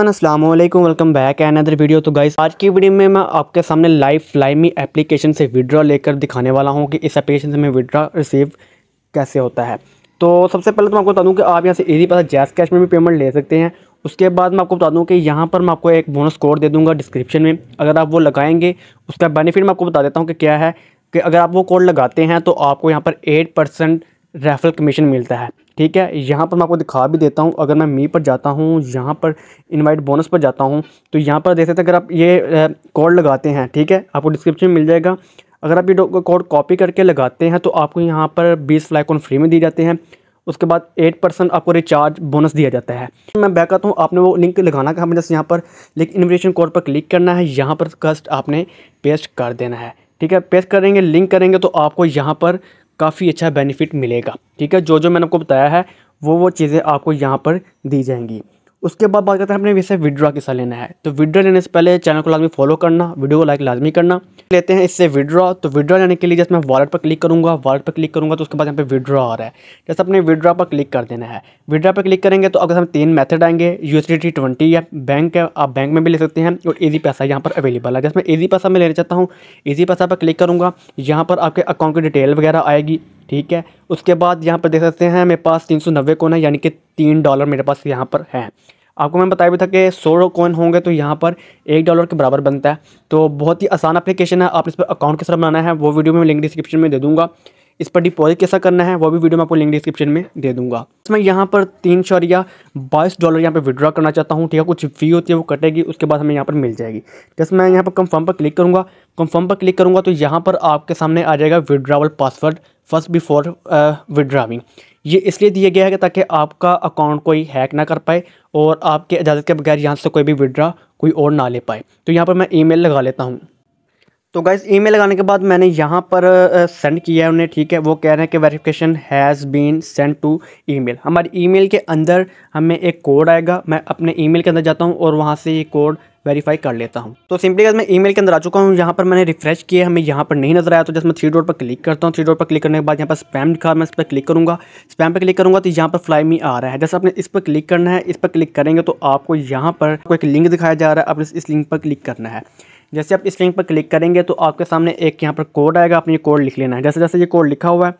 Aslam welcome back another video तो guys आज की वीडियो में मैं आपके सामने लाइफ लाइमी एप्लीकेशन से विड्रॉ लेकर दिखाने वाला हूं कि इस एप्लीकेशन से मैं विड्रॉ रिसीव कैसे होता है तो सबसे पहले तो मैं आपको बता दूं कि आप यहां से इजी पास जैस कैश में भी पेमेंट ले सकते हैं उसके बाद मैं आपको बता दूँ कि यहाँ पर मैं आपको एक बोनस कोड दे दूँगा डिस्क्रिप्शन में अगर आप वो लगाएंगे उसका बेनिफिट मैं आपको बता देता हूँ कि क्या है कि अगर आप वो कोड लगाते हैं तो आपको यहाँ पर एट रेफरल कमीशन मिलता है ठीक है यहाँ पर मैं आपको दिखा भी देता हूँ अगर मैं मी पर जाता हूँ यहाँ पर इनवाइट बोनस पर जाता हूँ तो यहाँ पर देख सकते हैं अगर आप ये कोड लगाते हैं ठीक है आपको डिस्क्रिप्शन मिल जाएगा अगर आप ये कोड कॉपी करके लगाते हैं तो आपको यहाँ पर बीस फ्लाइकॉन फ्री में दिए जाते हैं उसके बाद एट परसेंट आपको रिचार्ज बोनस दिया जाता है मैं बैक आता हूँ आपने वो लिंक लगाना कहा मैं जैसे यहाँ पर लेकिन इन्विटेशन कोड पर क्लिक करना है यहाँ पर कस्ट आपने पेस्ट कर देना है ठीक है पेस्ट करेंगे लिंक करेंगे तो आपको यहाँ पर काफ़ी अच्छा बेनिफिट मिलेगा ठीक है जो जो मैंने आपको बताया है वो वो चीज़ें आपको यहाँ पर दी जाएंगी उसके बाद बात करते हैं हमने वैसे विड्रॉ किसा लेना है तो विड्रॉ लेने से पहले चैनल को लाजमी फॉलो करना वीडियो को लाइक लाजमी करना लेते हैं इससे विड्रॉ तो विड्रॉ लेने के लिए जैसे मैं वॉलेट पर क्लिक करूँगा वॉलेट पर क्लिक करूँगा तो उसके बाद यहाँ पे विड्रॉ आ रहा है जैसे अपने विड्रॉ पर क्लिक कर देना है विड्रॉ पर क्लिक करेंगे तो अगर हम तीन मैथड आएंगे यू एस है बैंक है आप बैंक में भी ले सकते हैं और ईजी पैसा यहाँ पर अवेलेबल है जैसे मैं ईजी पैसा में लेना चाहता हूँ ईजी पैसा पर क्लिक करूँगा यहाँ पर आपके अकाउंट की डिटेल वगैरह आएगी ठीक है उसके बाद यहाँ पर देख सकते हैं मेरे पास तीन सौ नब्बे कोन है यानी कि तीन डॉलर मेरे पास यहाँ पर है आपको मैं बताया भी था कि सौ कोन होंगे तो यहाँ पर एक डॉलर के बराबर बनता है तो बहुत ही आसान अप्लीकेशन है आप इस पर अकाउंट किस तरह बनाना है वो वीडियो में लिंक डिस्क्रिप्शन में दे दूँगा इस पर डिपॉजिट कैसा करना है वो भी वीडियो में आपको लिंक डिस्क्रिप्शन में दे दूंगा मैं यहाँ पर तीन शॉर या बाईस डॉलर यहाँ पर विड्रॉ करना चाहता हूँ ठीक है कुछ फी होती है वो कटेगी उसके बाद हमें यहाँ पर मिल जाएगी जैसे मैं यहाँ पर कंफर्म पर क्लिक करूँगा कंफर्म पर क्लिक करूँगा तो यहाँ पर आपके सामने आ जाएगा withdrawal password first before withdrawing ये इसलिए दिया गया है ताकि आपका अकाउंट कोई हैक ना कर पाए और आपके इजाज़त के बगैर यहाँ से कोई भी विड्रा कोई और ना ले पाए तो यहाँ पर मैं ई लगा लेता हूँ तो गाइज़ ईमेल लगाने के बाद मैंने यहाँ पर सेंड किया है उन्हें ठीक है वो कह रहे हैं कि verification has been send to email हमारे ईमेल के अंदर हमें एक कोड आएगा मैं अपने ईमेल के अंदर जाता हूँ और वहाँ से ये कोड वेरीफाई कर लेता हूँ तो सिंपली मैं ईमेल के अंदर आ चुका हूँ यहाँ पर मैंने रिफ्रेश किया हमें यहाँ पर नहीं नजर आया तो जैसे मैं थ्री डॉट पर क्लिक करता हूँ थ्री डॉट पर क्लिक करने के बाद यहाँ पर स्पैम लिखा मैं इस पर क्लिक करूँगा स्पैम पर क्लिक करूँगा तो यहाँ पर फ्लाई मी आ रहा है जैसे आपने इस पर क्लिक करना है इस पर क्लिक करेंगे तो आपको यहाँ पर कोई एक लिंक दिखाया जा रहा है आपने इस लिंक पर क्लिक करना है जैसे आप इस लिंक पर क्लिक करेंगे तो आपके सामने एक यहाँ पर कोड आएगा आपने ये कोड लिख लेना है जैसे जैसे ये कोड लिखा हुआ है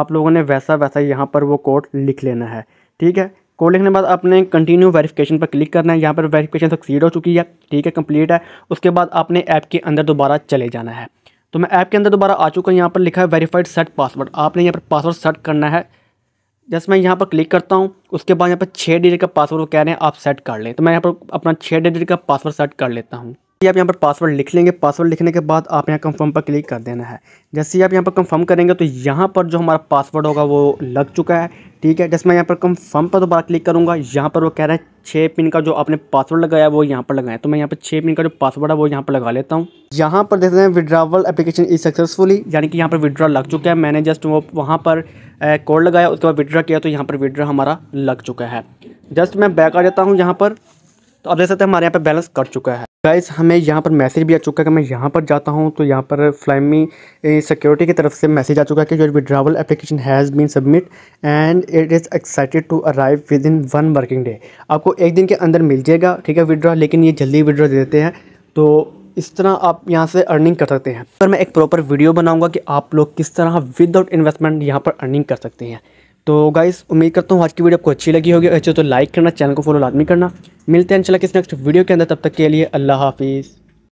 आप लोगों ने वैसा वैसा यहाँ पर वो कोड लिख लेना है ठीक है कोड लिखने के बाद आपने कंटिन्यू वेरिफिकेशन पर क्लिक करना है यहाँ पर वेरिफिकेशन सक्सीड हो चुकी है ठीक है कंप्लीट है उसके बाद आपने ऐप के अंदर दोबारा चले जाना है तो मैं ऐप के अंदर दोबारा आ चुका हूँ यहाँ पर लिखा है वेरीफाइड सेट पासवर्ड आपने यहाँ पर पासवर्ड सेट करना है जैसे मैं यहाँ पर क्लिक करता हूँ उसके बाद यहाँ पर छः डिजिट का पासवर्ड कह रहे हैं आप सेट कर लें तो मैं यहाँ पर अपना छः डिजिट का पासवर्ड सेट कर लेता हूँ ये आप यहाँ पर पासवर्ड लिख लेंगे पासवर्ड लिखने के बाद आप यहाँ कंफर्म पर क्लिक कर देना है जैसे ही आप यहाँ पर कंफर्म करेंगे तो यहाँ पर जो हमारा पासवर्ड होगा वो लग चुका है ठीक है जैसे मैं यहाँ पर कंफर्म पर दोबारा क्लिक करूँगा यहाँ पर वो कह रहा है छः पिन का जो आपने पासवर्ड लगाया वो यहाँ पर लगाया तो मैं यहाँ पर छः पिन का जो पासवर्ड है वो यहाँ पर लगा लेता हूँ यहाँ पर देखते हैं विड्रावल एप्लीकेशन इज सक्सेसफुली यानी कि यहाँ पर विड्रा लग चुका है मैंने जस्ट वो वहाँ पर कोड लगाया उसके बाद विड्रा किया तो यहाँ पर विड्रा हमारा लग चुका है जस्ट मैं बैक आ जाता हूँ यहाँ पर तो आप देख सकते हैं हमारे यहाँ पर बैलेंस कट चुका है गाइस हमें यहाँ पर मैसेज भी आ चुका है कि मैं यहाँ पर जाता हूँ तो यहाँ पर फ्लाइमी सिक्योरिटी की तरफ से मैसेज आ चुका है कि your withdrawal application has been submit and it is excited to arrive within one working day आपको एक दिन के अंदर मिल जाएगा ठीक है विड्रा लेकिन ये जल्दी विड्रा दे देते हैं तो इस तरह आप यहाँ से अर्निंग कर सकते हैं पर मैं एक प्रॉपर वीडियो बनाऊंगा कि आप लोग किस तरह विदाउट इन्वेस्टमेंट यहाँ पर अर्निंग कर सकते हैं तो गाइस उम्मीद करता हूँ आज की वीडियो आपको अच्छी लगी होगी अच्छे तो लाइक करना चैनल को फॉलो लाजमी करना मिलते हैं इंशाल्लाह किस नेक्स्ट वीडियो के अंदर तब तक के लिए अल्लाह हाफिज़